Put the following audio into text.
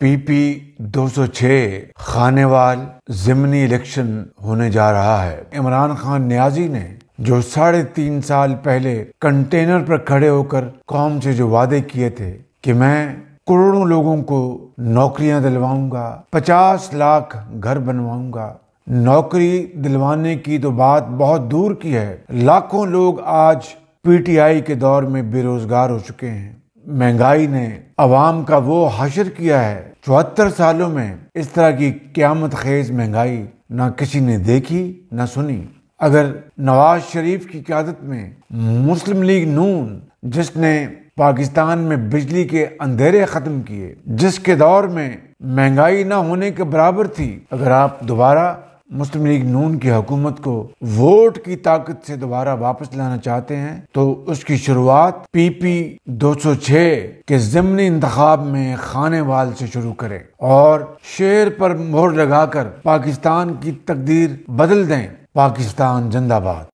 PP 206 Khanewal जिमनी election होने जा रहा है इमरान खान न्याजी ने जो साढ़े तीन साल पहले कंटेनर पर खड़े होकर कौम से जो वादे किए थे कि मैं करोड़ों लोगों को नौकरियां दिलवाऊंगा पचास लाख घर बनवाऊंगा नौकरी दिलवाने की तो बात बहुत दूर की है लाखों लोग आज पीटीआई के दौर में बेरोजगार हो चुके हैं महंगाई ने अवाम का वो हाशिर किया है चौहत्तर सालों में इस तरह की क्यामत खेज महंगाई ना किसी ने देखी ना सुनी अगर नवाज शरीफ की क्यादत में मुस्लिम लीग नून जिसने पाकिस्तान में बिजली के अंधेरे खत्म किए जिसके दौर में महंगाई ना होने के बराबर थी अगर आप दोबारा मुस्लिम लीग नून की हुकूमत को वोट की ताकत से दोबारा वापस लाना चाहते हैं तो उसकी शुरुआत पीपी 206 के जमनी इंतखाब में खाने वाल से शुरू करें और शेर पर मोहर लगाकर पाकिस्तान की तकदीर बदल दें पाकिस्तान जिंदाबाद